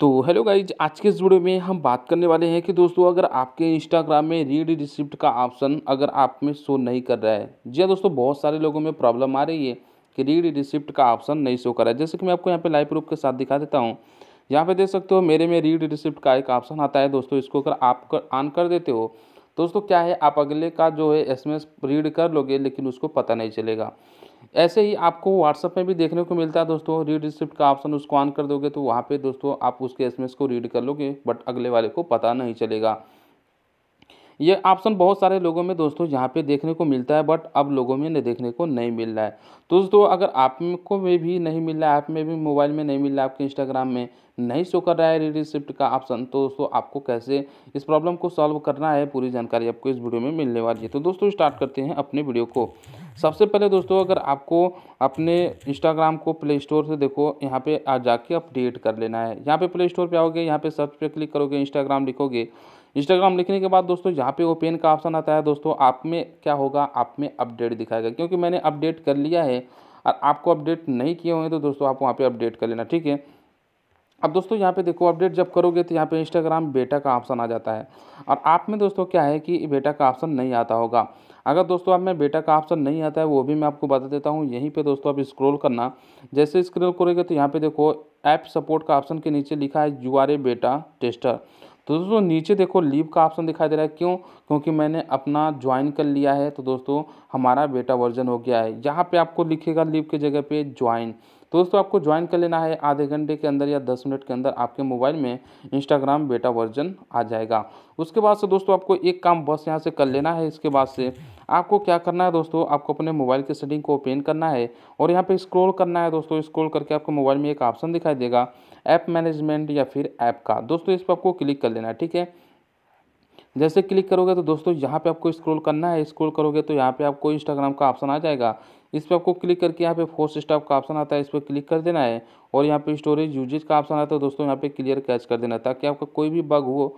तो hello guys आज के इस वीडियो में हम बात करने वाले हैं कि दोस्तों अगर आपके इंस्टाग्राम में रीड रिसिप्ट का ऑप्शन अगर आप में शो नहीं कर रहा है जी हाँ दोस्तों बहुत सारे लोगों में प्रॉब्लम आ रही है कि रीड रिसिप्ट का ऑप्शन नहीं शो कर रहा है जैसे कि मैं आपको यहाँ पे लाइव प्रूफ के साथ दिखा देता हूँ यहाँ पे देख सकते हो मेरे में रीड रिसिप्ट का एक ऑप्शन आता है दोस्तों इसको अगर आप कर ऑन कर देते हो दोस्तों क्या है आप अगले का जो है एस रीड कर लोगे लेकिन उसको पता नहीं चलेगा ऐसे ही आपको व्हाट्सअप में भी देखने को मिलता है दोस्तों रीड रिसिप्ट का ऑप्शन उसको ऑन कर दोगे तो वहाँ पे दोस्तों आप उसके एसएमएस को रीड कर लोगे बट अगले वाले को पता नहीं चलेगा ये ऑप्शन बहुत सारे लोगों में दोस्तों यहाँ पे देखने को मिलता है बट अब लोगों में देखने को नहीं मिल रहा है तो दोस्तों अगर आपको में भी नहीं मिल रहा है आप में भी मोबाइल में नहीं मिल रहा है आपके इंस्टाग्राम में नहीं शो कर रहा है रीड रिसिप्ट का ऑप्शन तो दोस्तों आपको कैसे इस प्रॉब्लम को सॉल्व करना है पूरी जानकारी आपको इस वीडियो में मिलने वाली है तो दोस्तों स्टार्ट करते हैं अपने वीडियो को सबसे पहले दोस्तों अगर आपको अपने इंस्टाग्राम को प्ले स्टोर से देखो यहाँ पे आ जाके अपडेट कर लेना है यहाँ पे प्ले स्टोर पे आओगे यहाँ पे सर्च पे क्लिक करोगे इंस्टाग्राम लिखोगे इंस्टाग्राम लिखने के बाद दोस्तों यहाँ पे ओपन का ऑप्शन आता है दोस्तों आप में क्या होगा आप में अपडेट दिखाएगा क्योंकि मैंने अपडेट कर लिया है और आपको अपडेट नहीं किए होंगे तो दोस्तों आप वहाँ पर अपडेट कर लेना ठीक है अब दोस्तों यहाँ पे देखो अपडेट जब करोगे तो यहाँ पे इंस्टाग्राम बेटा का ऑप्शन आ जाता है और आप में दोस्तों क्या है कि बेटा का ऑप्शन नहीं आता होगा अगर दोस्तों आप में बेटा का ऑप्शन नहीं आता है वो भी मैं आपको बता देता हूँ यहीं पर दोस्तों आप स्क्रॉल करना जैसे स्क्रॉल करोगे तो यहाँ पर देखो ऐप सपोर्ट का ऑप्शन के नीचे लिखा है यू आर ए बेटा टेस्टर तो दोस्तों नीचे देखो लीव का ऑप्शन दिखाई दे रहा है क्यों क्योंकि मैंने अपना ज्वाइन कर लिया है तो दोस्तों हमारा बेटा वर्जन हो गया है यहाँ पे आपको लिखेगा लीव की जगह पे ज्वाइन तो दोस्तों आपको ज्वाइन कर लेना है आधे घंटे के अंदर या दस मिनट के अंदर आपके मोबाइल में इंस्टाग्राम बेटा वर्जन आ जाएगा उसके बाद से दोस्तों आपको एक काम बस यहाँ से कर लेना है इसके बाद से आपको क्या करना है दोस्तों आपको अपने मोबाइल की सेटिंग को ओपन करना है और यहाँ पर स्क्रॉल करना है दोस्तों स्क्रॉल करके आपको मोबाइल में एक ऑप्शन दिखाई देगा ऐप मैनेजमेंट या फिर ऐप का दोस्तों इस पर आपको क्लिक कर लेना है ठीक है जैसे क्लिक करोगे तो दोस्तों यहाँ पे आपको स्क्रॉल करना है स्क्रॉल करोगे तो यहाँ पे आपको इंस्टाग्राम का ऑप्शन आ जाएगा इस पर आपको क्लिक करके यहाँ पे फोर्स स्टॉप का ऑप्शन आता है इस पर क्लिक कर देना है और यहाँ पे स्टोरेज यूजेज का ऑप्शन आता है तो दोस्तों यहाँ पे क्लियर कैच कर देना ताकि आपका कोई भी बग हो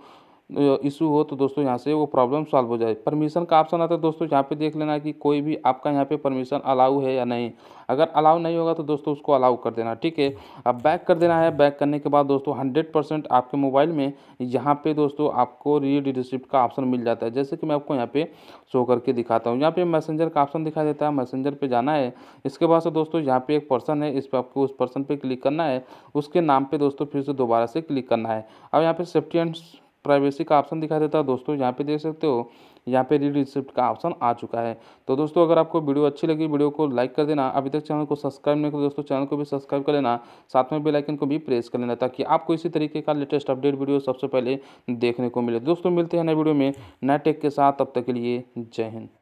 इशू हो तो दोस्तों यहाँ से वो प्रॉब्लम सॉल्व हो जाए परमिशन का ऑप्शन आता है दोस्तों यहाँ पे देख लेना कि कोई भी आपका यहाँ पे परमिशन अलाउ है या नहीं अगर अलाउ नहीं होगा तो दोस्तों उसको अलाउ कर देना ठीक है अब बैक कर देना है बैक करने के बाद दोस्तों हंड्रेड परसेंट आपके मोबाइल में यहाँ पर दोस्तों आपको रीड रिसिप्ट का ऑप्शन मिल जाता है जैसे कि मैं आपको यहाँ पर शो करके दिखाता हूँ यहाँ पे मैसेंजर का ऑप्शन दिखाई देता है मैसेंजर पर जाना है इसके बाद से दोस्तों यहाँ पर एक पर्सन है इस पर आपको उस पर्सन पर क्लिक करना है उसके नाम पर दोस्तों फिर से दोबारा से क्लिक करना है अब यहाँ पे सेफ्टी एंड प्राइवेसी का ऑप्शन दिखा देता है दोस्तों यहाँ पे देख सकते हो यहाँ पे रीड रिसिप्ट का ऑप्शन आ चुका है तो दोस्तों अगर आपको वीडियो अच्छी लगी वीडियो को लाइक कर देना अभी तक चैनल को सब्सक्राइब नहीं करो दोस्तों चैनल को भी सब्सक्राइब कर लेना साथ में बेल आइकन को भी प्रेस कर लेना ताकि आपको इसी तरीके का लेटेस्ट अपडेट वीडियो सबसे पहले देखने को मिले दोस्तों मिलते हैं नए वीडियो में नए टेक के साथ तब तक के लिए जय हिंद